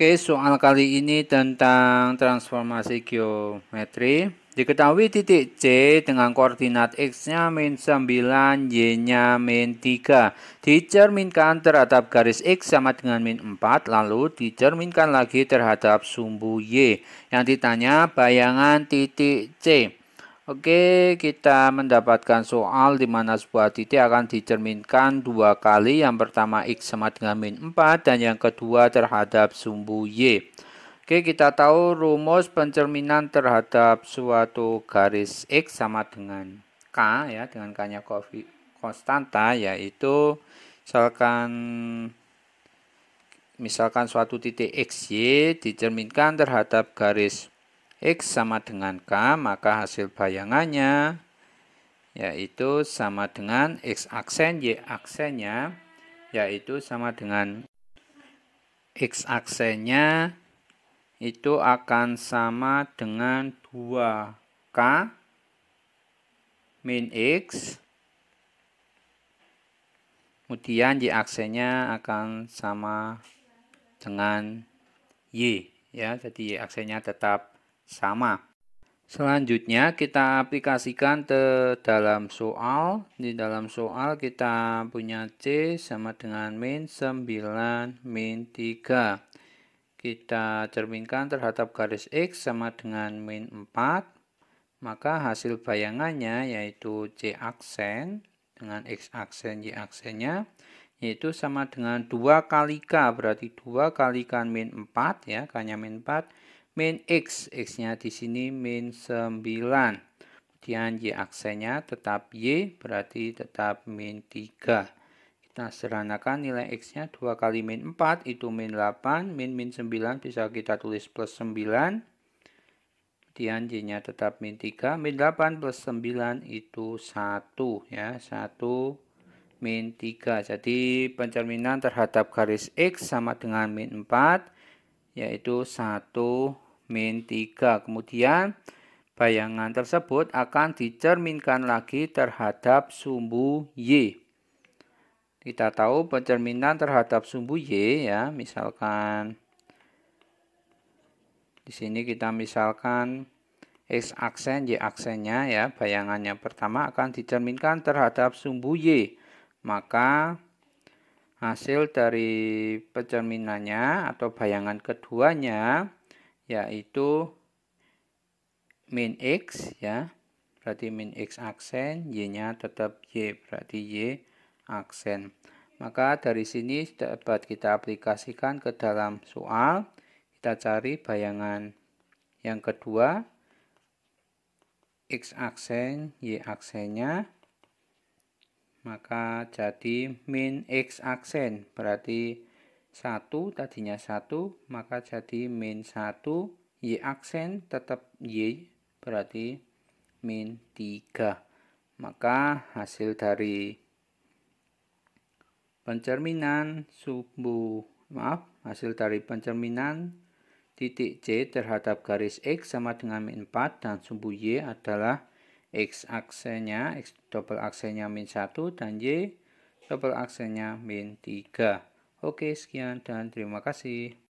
Oke, soal kali ini tentang transformasi geometri. Diketahui titik C dengan koordinat X-nya min 9, Y-nya min 3. Dicerminkan terhadap garis X sama dengan min 4, lalu dicerminkan lagi terhadap sumbu Y. Yang ditanya bayangan titik C. Oke, kita mendapatkan soal di mana sebuah titik akan dicerminkan dua kali. Yang pertama X sama dengan min 4 dan yang kedua terhadap sumbu Y. Oke, kita tahu rumus pencerminan terhadap suatu garis X sama dengan K ya, dengan K-nya konstanta yaitu misalkan misalkan suatu titik XY dicerminkan terhadap garis X sama dengan K, maka hasil bayangannya yaitu sama dengan X aksen, Y aksennya yaitu sama dengan X aksennya itu akan sama dengan 2K min X Kemudian y aksennya akan sama dengan y ya, jadi y aksennya tetap sama. Selanjutnya kita aplikasikan ke dalam soal. Di dalam soal kita punya C sama dengan min 9 min 3. Kita cerminkan terhadap garis X sama dengan min 4. Maka hasil bayangannya yaitu C aksen dengan X aksen Y aksennya yaitu sama dengan 2 kali K berarti 2 K min 4 ya K nya min 4 min X. X-nya di sini min 9. Kemudian Y aksennya tetap Y, berarti tetap min 3. Kita seranakan nilai X-nya 2 kali min 4, itu min 8. Min min 9 bisa kita tulis plus 9. Kemudian Y-nya tetap min 3. Min 8 plus 9 itu 1. Ya, 1 min 3. Jadi pencerminan terhadap garis X sama dengan min 4, yaitu 1 min 3. Kemudian bayangan tersebut akan dicerminkan lagi terhadap sumbu Y. Kita tahu pencerminan terhadap sumbu Y ya, misalkan di sini kita misalkan X aksen, Y aksennya ya, bayangan yang pertama akan dicerminkan terhadap sumbu Y. Maka hasil dari pencerminannya atau bayangan keduanya yaitu min x ya berarti min x aksen y nya tetap y berarti y aksen maka dari sini dapat kita aplikasikan ke dalam soal kita cari bayangan yang kedua x aksen y aksennya maka jadi min x aksen berarti 1 tadinya 1 maka jadi min 1 Y aksen tetap Y berarti min 3 maka hasil dari pencerminan sumbu maaf hasil dari pencerminan titik C terhadap garis X sama dengan min 4 dan sumbu Y adalah X aksennya X double aksennya min 1 dan Y double aksennya min 3 Oke, sekian dan terima kasih.